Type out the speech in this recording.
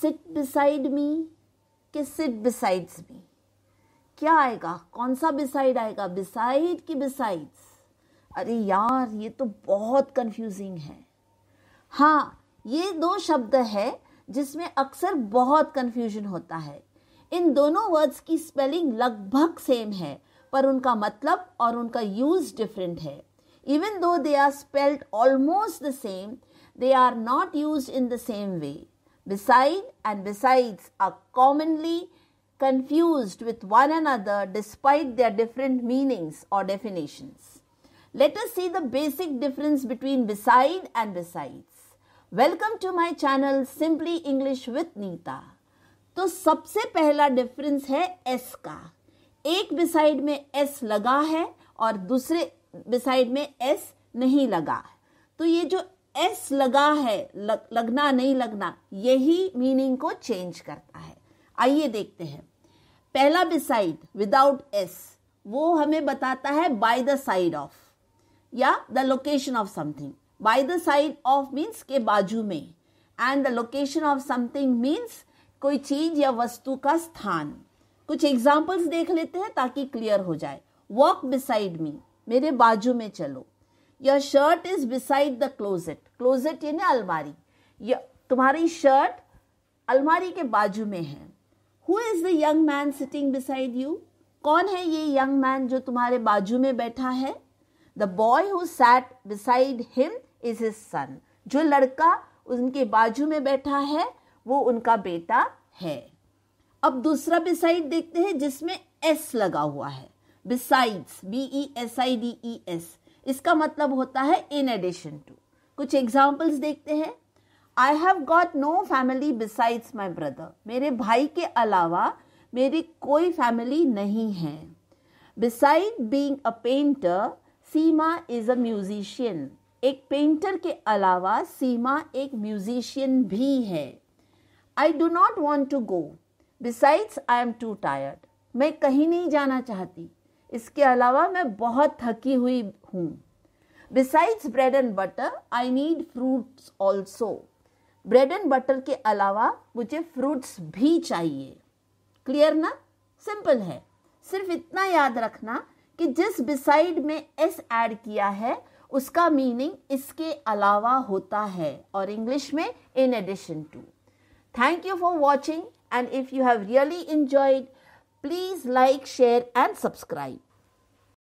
Seat beside me के seat besides मी क्या आएगा कौन सा बिसाइड आएगा बिसाइड की बिसाइड्स अरे यार ये तो बहुत कंफ्यूजिंग है हाँ ये दो शब्द है जिसमें अक्सर बहुत कंफ्यूजन होता है इन दोनों वर्ड्स की स्पेलिंग लगभग सेम है पर उनका मतलब और उनका यूज डिफरेंट है even though they are spelled almost the same they are not use in the same way Beside and besides are commonly confused with one another despite their different meanings or definitions. Let us see the basic difference between beside and besides. Welcome to my channel Simply English with Neeta. तो सबसे पहला difference है S का एक beside में S लगा है और दूसरे बिसाइड में एस नहीं लगा है तो ये जो एस लगा है लग, लगना नहीं लगना यही मीनिंग को चेंज करता है आइए देखते हैं पहला बिसाइड विदाउट एस वो हमें बताता है बाय द साइड ऑफ या the location of something by the side of means के बाजू में and the location of something means कोई चीज या वस्तु का स्थान कुछ एग्जाम्पल्स देख लेते हैं ताकि क्लियर हो जाए वॉक बिसाइड मी मेरे बाजू में चलो your shirt is beside the closet closet यानी अलमारी तुम्हारी शर्ट अलमारी के बाजू में है who is the young man sitting beside you कौन है ये यंग मैन जो तुम्हारे बाजू में बैठा है the boy who sat beside him is his son जो लड़का उनके बाजू में बैठा है वो उनका बेटा है अब दूसरा बिसाइड देखते हैं जिसमें एस लगा हुआ है besides B E S I D E S इसका मतलब होता है इन एडिशन टू कुछ एग्जाम्पल्स देखते हैं I have got no family besides my brother मेरे भाई के अलावा मेरी कोई फैमिली नहीं है beside being a painter Seema is a musician एक पेंटर के अलावा सीमा एक म्यूजिशियन भी है I do not want to go besides I am too tired मैं कहीं नहीं जाना चाहती इसके अलावा मैं बहुत थकी हुई हूँ besides bread and butter I need fruits also bread and butter के अलावा मुझे फ्रूट्स भी चाहिए क्लियर ना सिंपल है सिर्फ इतना याद रखना कि जिस बिसाइड में एस ऐड किया है उसका मीनिंग इसके अलावा होता है और इंग्लिश में in addition to thank you for watching and if you have really enjoyed Please like, share and subscribe.